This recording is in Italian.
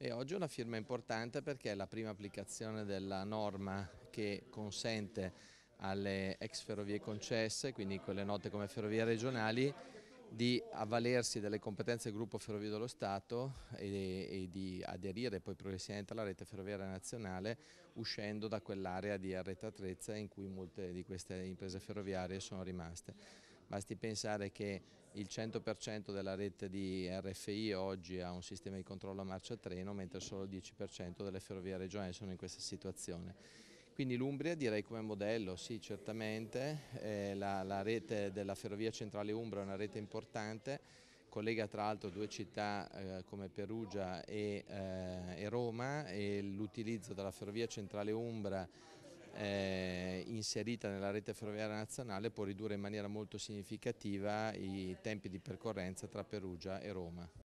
E oggi è una firma importante perché è la prima applicazione della norma che consente alle ex ferrovie concesse, quindi quelle note come ferrovie regionali, di avvalersi delle competenze del gruppo Ferrovie dello Stato e, e, di aderire poi progressivamente alla rete ferroviaria nazionale uscendo da quell'area di arretratezza in cui molte di queste imprese ferroviarie sono rimaste. Basti pensare che il 100% della rete di RFI oggi ha un sistema di controllo a marcia treno, mentre solo il 10% delle ferrovie regionali sono in questa situazione. Quindi l'Umbria direi come modello, sì certamente, eh, la, la rete della ferrovia centrale Umbra è una rete importante, collega tra l'altro due città eh, come Perugia e, eh, e Roma e l'utilizzo della ferrovia centrale Umbra eh, inserita nella rete ferroviaria nazionale può ridurre in maniera molto significativa i tempi di percorrenza tra Perugia e Roma.